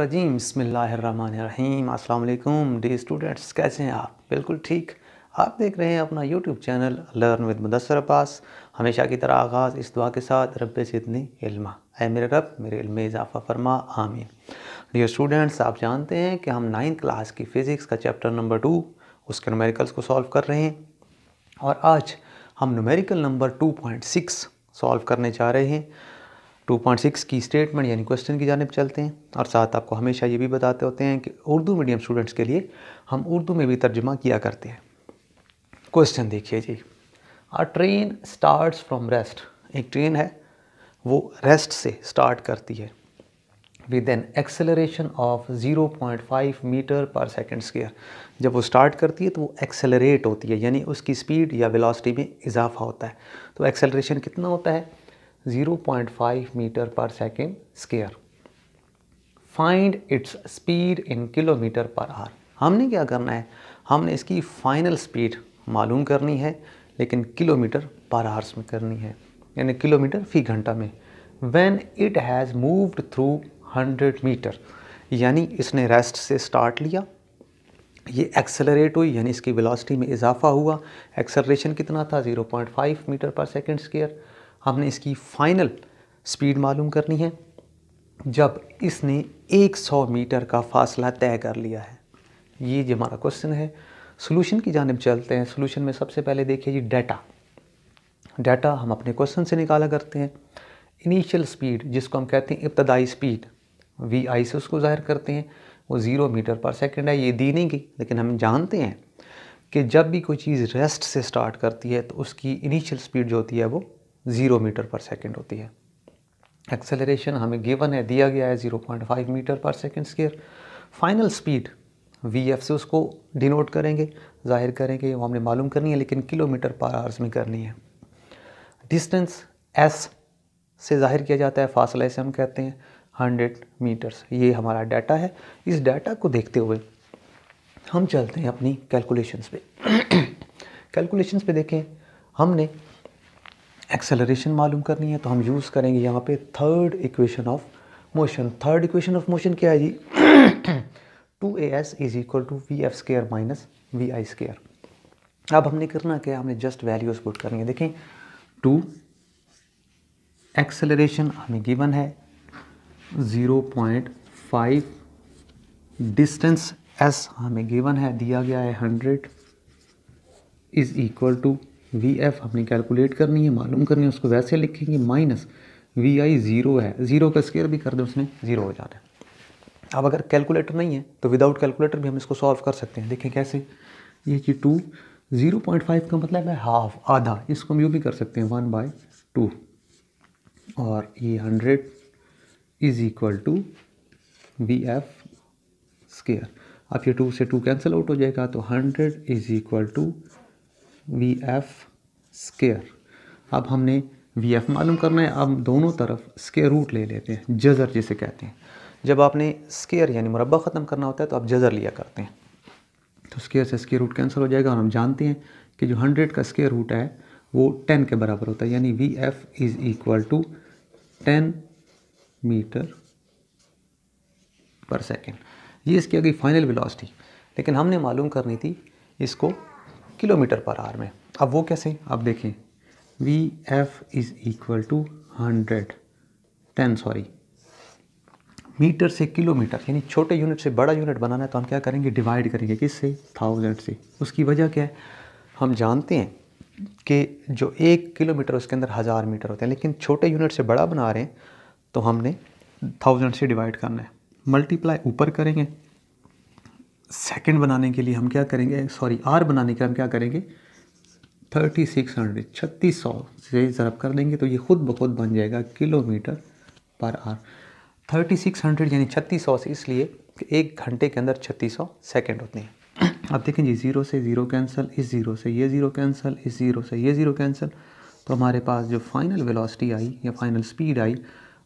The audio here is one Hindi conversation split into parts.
रजीम बसमीम अल्लाम डे स्टूडेंट्स कैसे हैं आप बिल्कुल ठीक आप देख रहे हैं अपना YouTube channel learn with Mudassar Abbas हमेशा की तरह आगाज़ इस दुआ के साथ रब सिदनी इल्मा ए मेरे रब मेरे इल्म इजाफ़ा फरमा आमीन डियर स्टूडेंट्स आप जानते हैं कि हम नाइन्थ क्लास की फ़िज़िक्स का चैप्टर नंबर टू उसके नुमेरिकल्स को सॉल्व कर रहे हैं और आज हम numerical number two point six solve करने जा रहे हैं 2.6 की स्टेटमेंट यानी क्वेश्चन की जानब चलते हैं और साथ आपको हमेशा ये भी बताते होते हैं कि उर्दू मीडियम स्टूडेंट्स के लिए हम उर्दू में भी तर्जुमा किया करते हैं क्वेश्चन देखिए जी a train starts from rest एक ट्रेन है वो रेस्ट से स्टार्ट करती है with an acceleration of 0.5 metre per second square जब वो स्टार्ट करती है तो वो एक्सेलरेट होती है यानी उसकी स्पीड या वेलोसिटी में इजाफा होता है तो एक्सेलरेशन कितना होता है 0.5 meter per second square. Find its speed in kilometer per hour. हमने क्या करना है हमने इसकी फाइनल स्पीड मालूम करनी है लेकिन किलोमीटर पर आवर्स में करनी है यानी किलोमीटर फी घंटा में when it has moved through hundred metre यानी इसने रेस्ट से स्टार्ट लिया ये एक्सेलरेट हुई यानी इसकी वेलोसिटी में इजाफा हुआ एक्सेलरेशन कितना था 0.5 मीटर पर सेकंड स्केयर हमने इसकी फाइनल स्पीड मालूम करनी है जब इसने 100 मीटर का फासला तय कर लिया है ये जो हमारा क्वेश्चन है सोल्यूशन की जानब चलते हैं सोल्यूशन में सबसे पहले देखिए जी डाटा डाटा हम अपने क्वेश्चन से निकाला करते हैं इनिशियल स्पीड जिसको हम कहते हैं इब्तदाई स्पीड वी आई से उसको ज़ाहिर करते हैं वो ज़ीरो मीटर पर सेकेंड है ये दी नहीं गई लेकिन हम जानते हैं कि जब भी कोई चीज़ रेस्ट से स्टार्ट करती है तो उसकी इनिशियल स्पीड जो होती है वो ज़ीरो मीटर पर सेकेंड होती है एक्सेलरेशन हमें गिवन है दिया गया है zero point five metre per second square final speed V F से उसको डिनोट करेंगे जाहिर करेंगे वो हमने मालूम करनी है लेकिन किलोमीटर पर आवर्स में करनी है डिस्टेंस एस से जाहिर किया जाता है फासला इसे हम कहते हैं हंड्रेड मीटर्स ये हमारा डाटा है इस डाटा को देखते हुए हम चलते हैं अपनी कैलकुलेशंस पे कैलकुलेशंस पे देखें हमने एक्सेलरेशन मालूम करनी है तो हम यूज़ करेंगे यहाँ पे third equation of motion third equation of motion क्या है जी two A S is equal to V F square minus V I square अब हमने करना क्या हमने जस्ट वैल्यूज पुट करेंगे देखें टू एक्सेलरेशन हमें गिवन है zero point five distance S हमें गिवन है दिया गया है hundred is equal to V F हमने कैलकुलेट करनी है मालूम करनी है उसको वैसे लिखेंगे माइनस वी आई ज़ीरो है ज़ीरो का स्केयर भी कर दें उसमें ज़ीरो हो जाता है अब अगर कैलकुलेटर नहीं है तो विदाउट कैलकुलेटर भी हम इसको सॉल्व कर सकते हैं देखें कैसे ये कि टू ज़ीरो पॉइंट फाइव का मतलब है हाफ आधा इसको हम यू भी कर सकते हैं वन बाई टू और ये hundred is equal to V F square अब ये टू से टू कैंसिल आउट हो जाएगा तो hundred is equal to V F square अब हमने वी एफ मालूम करना है अब दोनों तरफ स्केयर रूट ले लेते हैं जज़र जिसे कहते हैं जब आपने स्केयर यानी मुरबा ख़त्म करना होता है तो आप जज़र लिया करते हैं तो स्केयर से स्केयर रूट कैंसिल हो जाएगा और हम जानते हैं कि जो हंड्रेड का स्केयर रूट है वो टेन के बराबर होता है यानी V F is equal to ten metre per second ये इसकी अगली फाइनल वेलोसिटी लेकिन हमने मालूम करनी थी इसको किलोमीटर पर आर में अब वो कैसे आप देखें V F is equal to hundred ten sorry metre से किलोमीटर यानी छोटे यूनिट से बड़ा यूनिट बनाना है तो हम क्या करेंगे डिवाइड करेंगे किस से थाउजेंड से उसकी वजह क्या है हम जानते हैं कि जो एक किलोमीटर उसके अंदर हज़ार मीटर होते हैं लेकिन छोटे यूनिट से बड़ा बना रहे हैं तो हमने थाउजेंड से डिवाइड करना है मल्टीप्लाई ऊपर करेंगे सेकेंड बनाने के लिए हम क्या करेंगे सॉरी आर बनाने के लिए हम क्या करेंगे थर्टी सिक्स हंड्रेड छत्तीस सौ से ज़रब कर देंगे तो ये खुद ब खुद बन जाएगा kilometre per are thirty six hundred यानी छत्तीस सौ से इसलिए कि एक घंटे के अंदर छत्तीस सौ सेकेंड होते हैं अब देखें जी ज़ीरो से ज़ीरो कैंसिल इस ज़ीरो से ये ज़ीरो कैंसिल इस ज़ीरो से ये ज़ीरो कैंसिल तो हमारे पास जो फाइनल वेलोसिटी आई या फाइनल स्पीड आई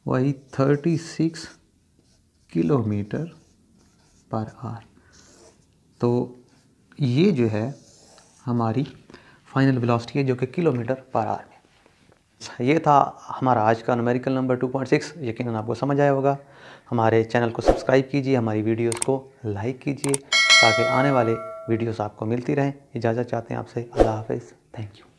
वही thirty six kilometre per hour तो ये जो है हमारी फाइनल वेलोसिटी है जो कि किलोमीटर पर आर में अच्छा, ये था हमारा आज का नमेरिकल नंबर 2.6 यकीन आपको समझ आया होगा हमारे चैनल को सब्सक्राइब कीजिए हमारी वीडियोस को लाइक कीजिए ताकि आने वाले वीडियोस आपको मिलती रहें इजाज़त चाहते हैं आपसे अल्लाह हाफिज़ थैंक यू